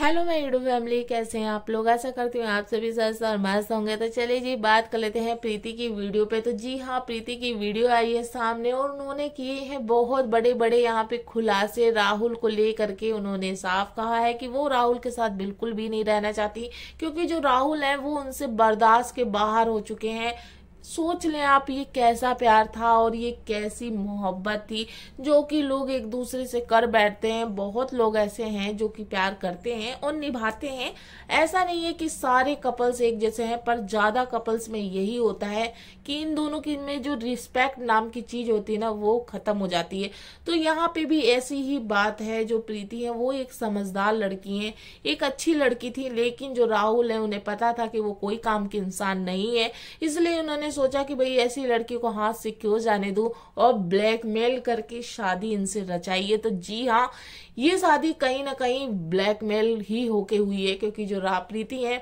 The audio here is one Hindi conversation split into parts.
हेलो मैं यूडो फैमिली कैसे हैं आप लोग ऐसा करती हूँ आप सभी स्वस्थ और मस्त होंगे तो चलिए जी बात कर लेते हैं प्रीति की वीडियो पे तो जी हाँ प्रीति की वीडियो आई है सामने और उन्होंने किए हैं बहुत बड़े बड़े यहाँ पे खुलासे राहुल को ले के उन्होंने साफ कहा है कि वो राहुल के साथ बिल्कुल भी नहीं रहना चाहती क्योंकि जो राहुल है वो उनसे बर्दाश्त के बाहर हो चुके हैं सोच लें आप ये कैसा प्यार था और ये कैसी मोहब्बत थी जो कि लोग एक दूसरे से कर बैठते हैं बहुत लोग ऐसे हैं जो कि प्यार करते हैं और निभाते हैं ऐसा नहीं है कि सारे कपल्स एक जैसे हैं पर ज़्यादा कपल्स में यही होता है कि इन दोनों की में जो रिस्पेक्ट नाम की चीज़ होती है ना वो ख़त्म हो जाती है तो यहाँ पे भी ऐसी ही बात है जो प्रीति है वो एक समझदार लड़की है एक अच्छी लड़की थी लेकिन जो राहुल है उन्हें पता था कि वो कोई काम के इंसान नहीं है इसलिए उन्होंने सोचा कि भाई ऐसी लड़की को हाथ से क्यों जाने दूं और ब्लैकमेल करके शादी इनसे रचाई है तो जी हाँ ये शादी कहीं ना कहीं ब्लैकमेल ही होके हुई है क्योंकि जो राप्रीति है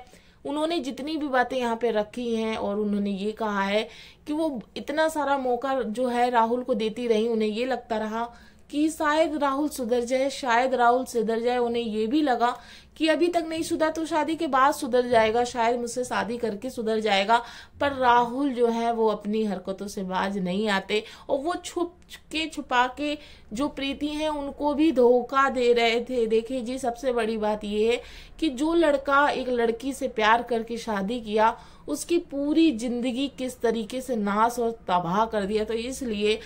उन्होंने जितनी भी बातें यहाँ पे रखी हैं और उन्होंने ये कहा है कि वो इतना सारा मौका जो है राहुल को देती रही उन्हें ये लगता रहा कि शायद राहुल सुधर जाए शायद राहुल सुधर जाए उन्हें ये भी लगा कि अभी तक नहीं सुधर तो शादी के बाद सुधर जाएगा शायद मुझसे शादी करके सुधर जाएगा पर राहुल जो है वो अपनी हरकतों से बाज नहीं आते और वो छुप के छुपा के जो प्रीति है उनको भी धोखा दे रहे थे देखिए जी सबसे बड़ी बात ये है कि जो लड़का एक लड़की से प्यार करके शादी किया उसकी पूरी जिंदगी किस तरीके से नाश और तबाह कर दिया तो इसलिए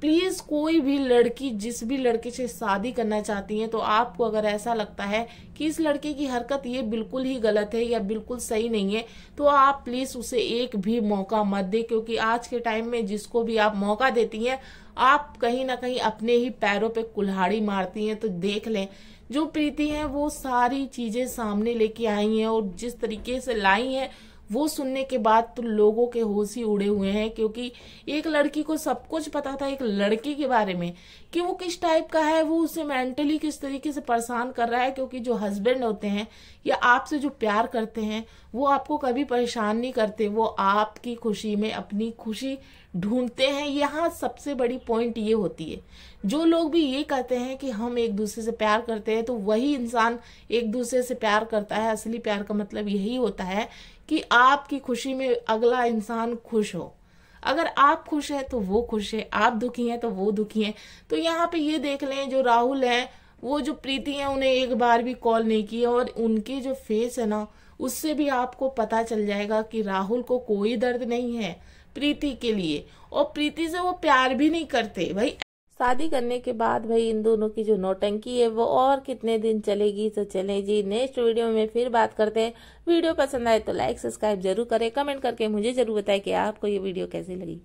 प्लीज़ कोई भी लड़की जिस भी लड़के से शादी करना चाहती है तो आपको अगर ऐसा लगता है कि इस लड़के की हरकत ये बिल्कुल ही गलत है या बिल्कुल सही नहीं है तो आप प्लीज़ उसे एक भी मौका मत दें क्योंकि आज के टाइम में जिसको भी आप मौका देती हैं आप कहीं ना कहीं अपने ही पैरों पे कुल्हाड़ी मारती हैं तो देख लें जो प्रीति है वो सारी चीज़ें सामने लेके आई है और जिस तरीके से लाई है वो सुनने के बाद तो लोगों के होश ही उड़े हुए हैं क्योंकि एक लड़की को सब कुछ पता था एक लड़की के बारे में कि वो किस टाइप का है वो उसे मेंटली किस तरीके से परेशान कर रहा है क्योंकि जो हस्बैंड होते हैं या आपसे जो प्यार करते हैं वो आपको कभी परेशान नहीं करते वो आपकी खुशी में अपनी खुशी ढूंढते हैं यहाँ सबसे बड़ी पॉइंट ये होती है जो लोग भी ये कहते हैं कि हम एक दूसरे से प्यार करते हैं तो वही इंसान एक दूसरे से प्यार करता है असली प्यार का मतलब यही होता है कि आपकी खुशी में अगला इंसान खुश हो अगर आप खुश हैं तो वो खुश है आप दुखी हैं तो वो दुखी हैं तो यहाँ पे ये देख लें जो राहुल हैं वो जो प्रीति है उन्हें एक बार भी कॉल नहीं किया और उनके जो फेस है ना उससे भी आपको पता चल जाएगा कि राहुल को कोई दर्द नहीं है प्रीति के लिए और प्रीति से वो प्यार भी नहीं करते भाई शादी करने के बाद भाई इन दोनों की जो नोटंकी है वो और कितने दिन चलेगी तो चलें जी नेक्स्ट वीडियो में फिर बात करते हैं वीडियो पसंद आए तो लाइक सब्सक्राइब जरूर करें कमेंट करके मुझे जरूर बताएं कि आपको ये वीडियो कैसी लगी